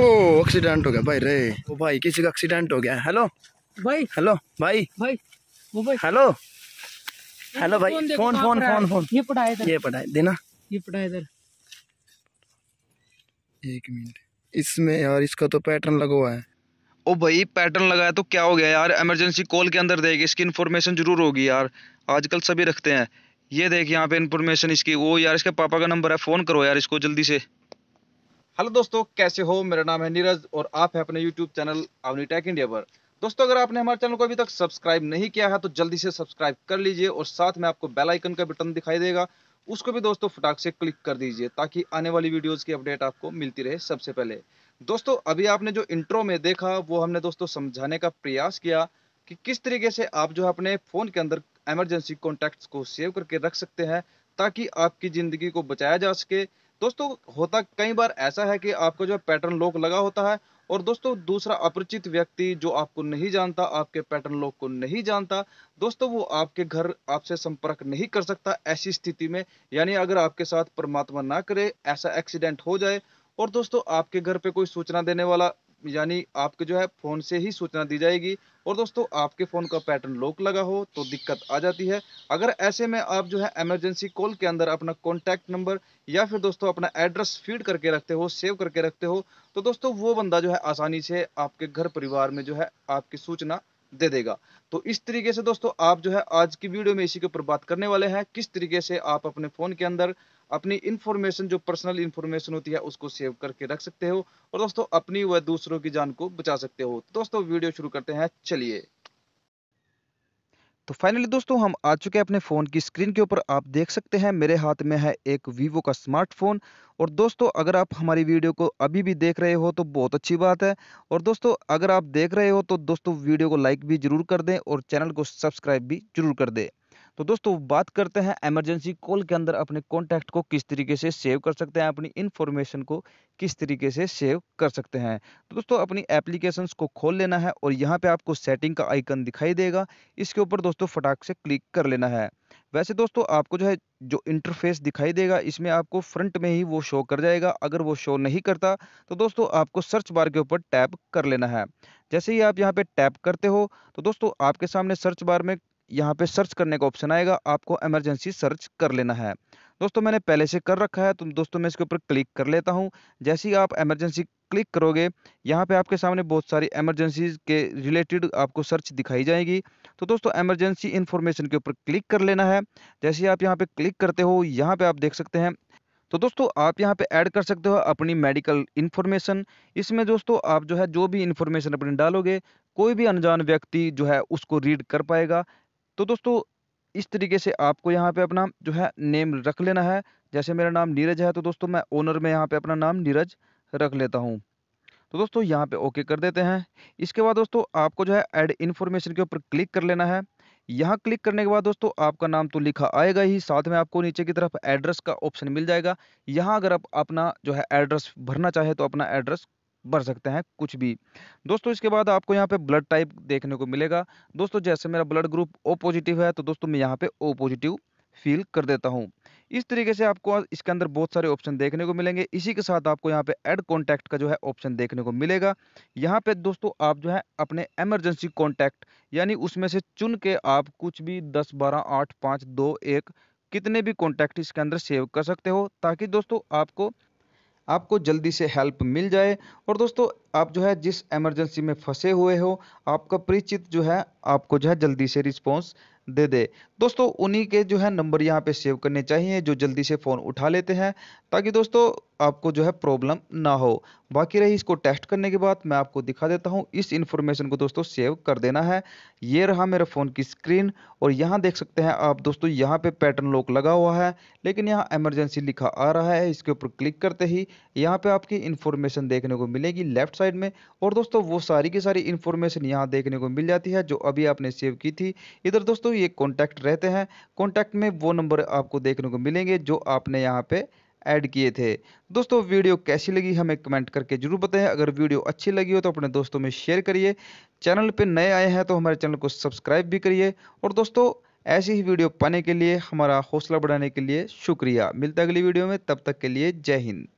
ओ accident हो गया भाई रे ओ भाई किसी का एक्सीडेंट हो गया हेलो भाई हेलो भाई भाई वो भाई हेलो हेलो भाई फोन फोन फोन फोन ये पड़ा इधर ये पड़ा है देना ये पड़ा इधर एक मिनट इसमें यार इसका तो पैटर्न लगा हुआ है ओ भाई पैटर्न लगाया तो क्या हो गया यार इमरजेंसी कॉल के अंदर देगी इसकी इन्फॉर्मेशन जरूर होगी यार आजकल सभी रखते हैं ये देख यहाँ पे इन्फॉर्मेशन इसकी वो यार इसके पापा का नंबर है फ़ोन करो यार इसको जल्दी से हेलो दोस्तों कैसे हो मेरा नाम है नीरज और आप है अपने यूट्यूब चैनल अवनीटेक इंडिया पर दोस्तों अगर आपने हमारे चैनल को अभी तक सब्सक्राइब नहीं किया है तो जल्दी से सब्सक्राइब कर लीजिए और साथ में आपको बेल आइकन का बटन दिखाई देगा उसको भी दोस्तों फटाक से क्लिक कर दीजिए ताकि आने वाली वीडियोज़ की अपडेट आपको मिलती रहे सबसे पहले दोस्तों अभी आपने जो इंट्रो में देखा वो हमने दोस्तों समझाने का प्रयास किया कि किस तरीके से आप जो है अपने फ़ोन के अंदर एमरजेंसी कॉन्टैक्ट को सेव करके रख सकते हैं ताकि आपकी ज़िंदगी को बचाया जा सके दोस्तों होता कई बार ऐसा है कि आपको जो है पैटर्न लोक लगा होता है और दोस्तों दूसरा अपरिचित व्यक्ति जो आपको नहीं जानता आपके पैटर्न लोक को नहीं जानता दोस्तों वो आपके घर आपसे संपर्क नहीं कर सकता ऐसी स्थिति में यानी अगर आपके साथ परमात्मा ना करे ऐसा एक्सीडेंट हो जाए और दोस्तों आपके घर पे कोई सूचना देने वाला यानी आपके जो है फ़ोन से ही सूचना दी जाएगी और दोस्तों आपके फ़ोन का पैटर्न लॉक लगा हो तो दिक्कत आ जाती है अगर ऐसे में आप जो है इमरजेंसी कॉल के अंदर अपना कॉन्टैक्ट नंबर या फिर दोस्तों अपना एड्रेस फीड करके रखते हो सेव करके रखते हो तो दोस्तों वो बंदा जो है आसानी से आपके घर परिवार में जो है आपकी सूचना दे देगा तो इस तरीके से दोस्तों आप जो है आज की वीडियो में इसी के ऊपर बात करने वाले हैं किस तरीके से आप अपने फ़ोन के अंदर अपनी इन्फॉर्मेशन जो पर्सनल इन्फॉर्मेशन होती है उसको सेव करके रख सकते हो और दोस्तों अपनी व दूसरों की जान को बचा सकते हो तो दोस्तों वीडियो शुरू करते हैं चलिए तो फाइनली दोस्तों हम आ चुके हैं अपने फ़ोन की स्क्रीन के ऊपर आप देख सकते हैं मेरे हाथ में है एक वीवो का स्मार्टफोन और दोस्तों अगर आप हमारी वीडियो को अभी भी देख रहे हो तो बहुत अच्छी बात है और दोस्तों अगर आप देख रहे हो तो दोस्तों वीडियो को लाइक भी ज़रूर कर दें और चैनल को सब्सक्राइब भी ज़रूर कर दें तो दोस्तों बात करते हैं एमरजेंसी कॉल के अंदर अपने कॉन्टैक्ट को किस तरीके से सेव कर सकते हैं अपनी इन्फॉर्मेशन को किस तरीके से सेव कर सकते हैं तो दोस्तों अपनी एप्लीकेशंस को खोल लेना है और यहाँ पे आपको सेटिंग का आइकन दिखाई देगा इसके ऊपर दोस्तों फटाक से क्लिक कर लेना है वैसे दोस्तों आपको जो है जो इंटरफेस दिखाई देगा इसमें आपको फ्रंट में ही वो शो कर जाएगा अगर वो शो नहीं करता तो दोस्तों आपको सर्च बार के ऊपर टैप कर लेना है जैसे ही आप यहाँ पे टैप करते हो तो दोस्तों आपके सामने सर्च बार में यहाँ पे सर्च करने का ऑप्शन आएगा आपको एमरजेंसी सर्च कर लेना है दोस्तों मैंने पहले से कर रखा है तो दोस्तों मैं इसके ऊपर क्लिक कर लेता हूँ जैसे ही आप एमरजेंसी क्लिक करोगे यहाँ पे आपके सामने बहुत सारी इमरजेंसी के रिलेटेड आपको सर्च दिखाई जाएगी तो दोस्तों एमरजेंसी इन्फॉर्मेशन के ऊपर क्लिक कर लेना है जैसे आप यहाँ पे क्लिक करते हो यहाँ पे आप देख सकते हैं तो दोस्तों आप यहाँ पे ऐड कर सकते हो अपनी मेडिकल इन्फॉर्मेशन इसमें दोस्तों आप जो है जो भी इन्फॉर्मेशन अपनी डालोगे कोई भी अनजान व्यक्ति जो है उसको रीड कर पाएगा तो दोस्तों इस तरीके से आपको यहाँ पे अपना जो है नेम रख लेना है जैसे मेरा नाम नीरज है तो दोस्तों मैं ओनर में यहाँ पे अपना नाम नीरज रख लेता हूँ तो दोस्तों यहाँ पे ओके कर देते हैं इसके बाद दोस्तों आपको जो है ऐड इन्फॉर्मेशन के ऊपर क्लिक कर लेना है यहाँ क्लिक करने के बाद दोस्तों आपका नाम तो लिखा आएगा ही साथ में आपको नीचे की तरफ एड्रेस का ऑप्शन मिल जाएगा यहाँ अगर आप अपना जो है एड्रेस भरना चाहे तो अपना एड्रेस भर सकते हैं कुछ भी दोस्तों इसके बाद आपको यहाँ पे ब्लड टाइप देखने को मिलेगा दोस्तों जैसे मेरा ब्लड ग्रुप ओ पॉजिटिव है तो दोस्तों मैं यहाँ पे ओ पॉजिटिव फील कर देता हूँ इस तरीके से आपको इसके अंदर बहुत सारे ऑप्शन देखने को मिलेंगे इसी के साथ आपको यहाँ पे एड कॉन्टैक्ट का जो है ऑप्शन देखने को मिलेगा यहाँ पे दोस्तों आप जो है अपने एमरजेंसी कॉन्टैक्ट यानी उसमें से चुन के आप कुछ भी दस बारह आठ पाँच दो एक कितने भी कॉन्टैक्ट इसके अंदर सेव कर सकते हो ताकि दोस्तों आपको आपको जल्दी से हेल्प मिल जाए और दोस्तों आप जो है जिस एमरजेंसी में फंसे हुए हो आपका परिचित जो है आपको जो है जल्दी से रिस्पॉन्स दे दे दोस्तों उन्हीं के जो है नंबर यहाँ पे सेव करने चाहिए जो जल्दी से फ़ोन उठा लेते हैं ताकि दोस्तों आपको जो है प्रॉब्लम ना हो बाकी रही इसको टेस्ट करने के बाद मैं आपको दिखा देता हूँ इस इन्फॉर्मेशन को दोस्तों सेव कर देना है ये रहा मेरे फ़ोन की स्क्रीन और यहाँ देख सकते हैं आप दोस्तों यहाँ पे पैटर्न लॉक लगा हुआ है लेकिन यहाँ एमरजेंसी लिखा आ रहा है इसके ऊपर क्लिक करते ही यहाँ पर आपकी इन्फॉर्मेशन देखने को मिलेगी लेफ्ट साइड में और दोस्तों वो सारी की सारी इन्फॉर्मेशन यहाँ देखने को मिल जाती है जो अभी आपने सेव की थी इधर दोस्तों ये कॉन्टैक्ट रहते हैं कॉन्टैक्ट में वो नंबर आपको देखने को मिलेंगे जो आपने यहाँ पर ऐड किए थे दोस्तों वीडियो कैसी लगी हमें कमेंट करके जरूर बताएं अगर वीडियो अच्छी लगी हो तो अपने दोस्तों में शेयर करिए चैनल पर नए आए हैं तो हमारे चैनल को सब्सक्राइब भी करिए और दोस्तों ऐसी ही वीडियो पाने के लिए हमारा हौसला बढ़ाने के लिए शुक्रिया मिलता है अगली वीडियो में तब तक के लिए जय हिंद